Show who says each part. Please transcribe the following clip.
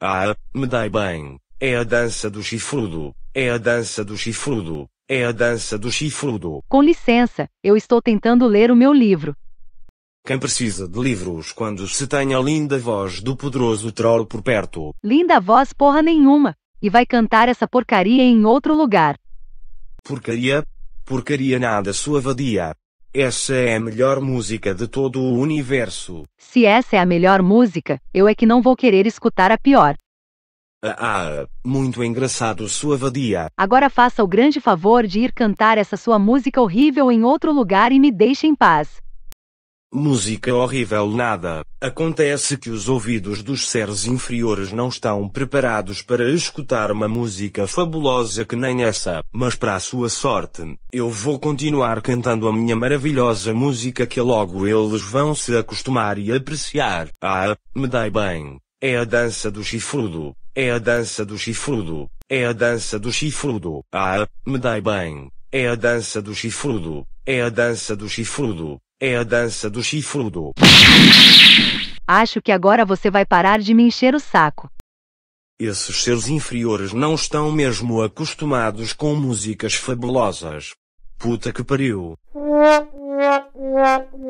Speaker 1: Ah, me dai bem, é a dança do chifrudo, é a dança do chifrudo, é a dança do chifrudo.
Speaker 2: Com licença, eu estou tentando ler o meu livro.
Speaker 1: Quem precisa de livros quando se tem a linda voz do poderoso troll por perto?
Speaker 2: Linda voz porra nenhuma, e vai cantar essa porcaria em outro lugar.
Speaker 1: Porcaria? Porcaria nada sua vadia. Essa é a melhor música de todo o universo.
Speaker 2: Se essa é a melhor música, eu é que não vou querer escutar a pior.
Speaker 1: Ah, ah muito engraçado sua vadia.
Speaker 2: Agora faça o grande favor de ir cantar essa sua música horrível em outro lugar e me deixe em paz.
Speaker 1: Música horrível nada. Acontece que os ouvidos dos seres inferiores não estão preparados para escutar uma música fabulosa que nem essa, mas para a sua sorte, eu vou continuar cantando a minha maravilhosa música que logo eles vão se acostumar e apreciar. Ah, me dai bem. É a dança do chifrudo. É a dança do chifrudo. É a dança do chifrudo. Ah, me dai bem. É a dança do chifrudo. É a dança do chifrudo. É a dança do chifrudo.
Speaker 2: Acho que agora você vai parar de me encher o saco.
Speaker 1: Esses seres inferiores não estão mesmo acostumados com músicas fabulosas. Puta que pariu.